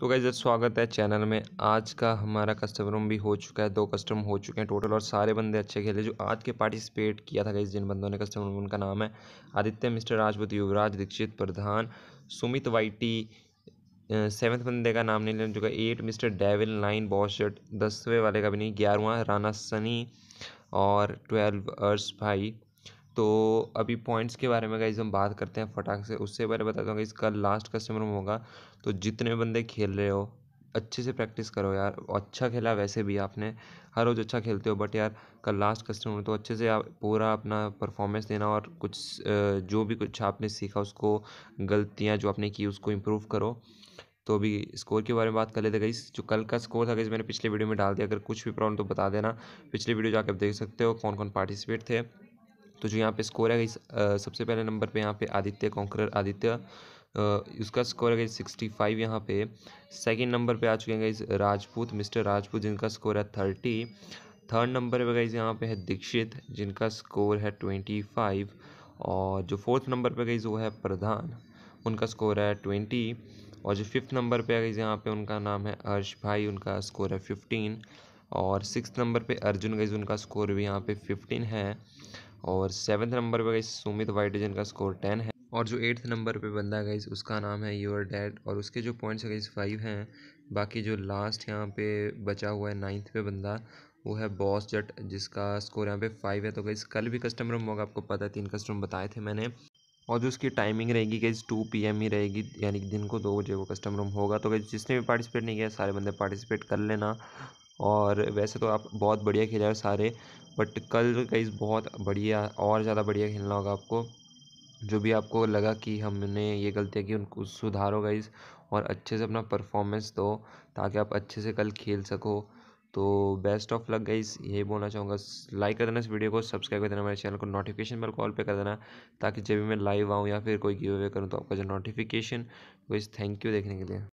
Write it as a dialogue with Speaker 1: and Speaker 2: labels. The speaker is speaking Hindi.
Speaker 1: तो गाइजर स्वागत है चैनल में आज का हमारा कस्टम रूम भी हो चुका है दो कस्टम हो चुके हैं टोटल और सारे बंदे अच्छे खेले जो आज के पार्टिसिपेट किया था गाइज जिन बंदों ने कस्टम रूम उनका नाम है आदित्य मिस्टर राजपूत युवराज दीक्षित प्रधान सुमित वाइटी सेवन्थ बंदे का नाम नहीं लेना चुका एट मिस्टर डेविल नाइन बॉशर्ट दसवें वाले का भी नहीं ग्यारहवा राना सनी और ट्वेल्व अर्स भाई तो अभी पॉइंट्स के बारे में गाइज हम बात करते हैं फटाक से उससे पहले दूँगा हूँ इसका लास्ट कस्टमर होगा तो जितने बंदे खेल रहे हो अच्छे से प्रैक्टिस करो यार अच्छा खेला वैसे भी आपने हर रोज़ अच्छा खेलते हो बट यार कल लास्ट कस्टमर तो अच्छे से आप पूरा अपना परफॉर्मेंस देना और कुछ जो भी कुछ आपने सीखा उसको गलतियाँ जो आपने की उसको इम्प्रूव करो तो अभी स्कोर के बारे में बात कर लेते गई जो कल का स्कोर था गई मैंने पिछले वीडियो में डाल दिया अगर कुछ भी प्रॉब्लम तो बता देना पिछले वीडियो जाकर आप देख सकते हो कौन कौन पार्टिसिपेट थे तो जो यहाँ पे स्कोर है सबसे पहले नंबर पे यहाँ पे आदित्य कॉन्करर आदित्य उसका स्कोर है सिक्सटी फाइव यहाँ पे सेकंड नंबर पे आ चुके हैं गाइज राजपूत मिस्टर राजपूत जिनका स्कोर है थर्टी थर्ड नंबर पे गई यहाँ पे है दीक्षित जिनका स्कोर है ट्वेंटी फाइव और जो फोर्थ नंबर पे गई वो है प्रधान उनका स्कोर है ट्वेंटी और जो फिफ्थ नंबर पे गई यहाँ पे उनका नाम है हर्ष भाई उनका स्कोर है फिफ्टीन और सिक्स नंबर पे अर्जुन गई उनका स्कोर भी यहाँ पे फिफ्टीन है और सेवन्थ नंबर पर गई सुमित वाइटजन का स्कोर टेन है और जो एट्थ नंबर पे बंदा गई उसका नाम है योर डैड और उसके जो पॉइंट्स है गई फाइव हैं बाकी जो लास्ट यहाँ पे बचा हुआ है नाइन्थ पे बंदा वो है बॉस जट जिसका स्कोर यहाँ पे फाइव है तो गई कल भी कस्टमर रूम होगा आपको पता है तीन कस्टमर बताए थे मैंने और जो उसकी टाइमिंग रहेगी गई टू पी एम ही रहेगी यानी कि दिन को दो बजे वो कस्टम रूम होगा तो गई जिसने भी पार्टिसिपेट नहीं किया सारे बंदे पार्टिसिपेट कर लेना और वैसे तो आप बहुत बढ़िया खेले हो सारे बट कल गाइज बहुत बढ़िया और ज़्यादा बढ़िया खेलना होगा आपको जो भी आपको लगा कि हमने ये गलतियाँ की उनको सुधारो गाइज और अच्छे से अपना परफॉर्मेंस दो ताकि आप अच्छे से कल खेल सको तो बेस्ट ऑफ लक गाइज यही बोलना चाहूँगा लाइक कर देना इस वीडियो को सब्सक्राइब कर देना मेरे चैनल को नोटिफिकेशन बेल कॉल पे कर देना ताकि जब भी मैं लाइव आऊँ या फिर कोई गिव अवे करूँ तो आपका जो नोटिफिकेशन गाइज थैंक यू देखने के लिए